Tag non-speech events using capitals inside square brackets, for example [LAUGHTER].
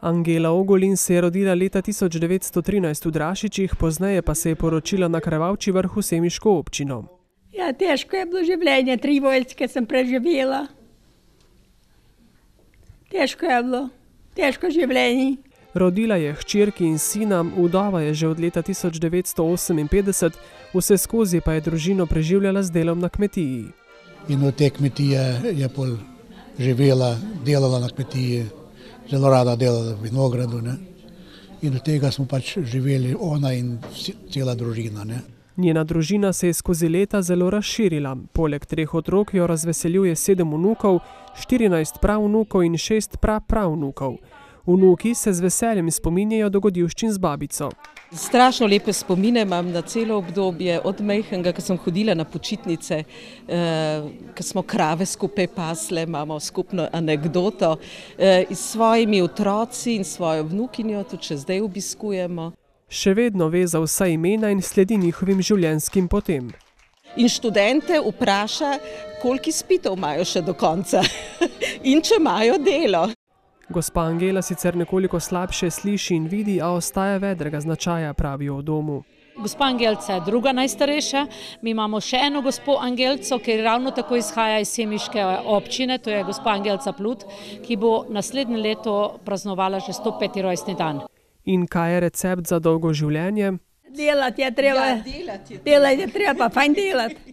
Angela Ogolin se je rodila leta 1913 v Drašičih, pozneje pa se je poročila na Kravavči vrhu Semiško občino. Ja, težko je bilo življenje, tri vojske sem preživela. Težko je bilo, težko življenje. Rodila je hčerki in sina, vdova je že od leta 1958, vse skozi pa je družino preživljala z delom na kmetiji. In od te kmetije je pol živela, delala na kmetiji, zelo rada delala v vinogradu. Ne? In od tega smo pač živeli ona in cela družina. Ne? Njena družina se je skozi leta zelo razširila. Poleg treh otrok jo razveseljuje sedem vnukov, 14 pravnukov in šest prav pravnukov. Vnuki se z veseljem spominjajo dogodivščin z babico. Strašno lepe spomine imam na celo obdobje, od mehenga, ko sem hodila na počitnice, eh, ko smo krave skupaj pasle, imamo skupno anegdoto eh, s svojimi otroci in svojo vnukinjo, tudi če zdaj obiskujemo. Še vedno veza vsa imena in sledi njihovim življenjskim potem. In študente vpraša, koliko spitev imajo še do konca [LAUGHS] in če imajo delo. Gospa Angela sicer nekoliko slabše sliši in vidi, a ostaja vedrega značaja, pravijo o domu. Gospa Angelca je druga najstarejša, mi imamo še eno gospo Angelco, ki ravno tako izhaja iz semiške občine, to je gospa Angelca Plut, ki bo naslednje leto praznovala že 105. rojstni dan. In kaj je recept za dolgo življenje? Delati je treba, ja, delati je treba, pa fajn delati.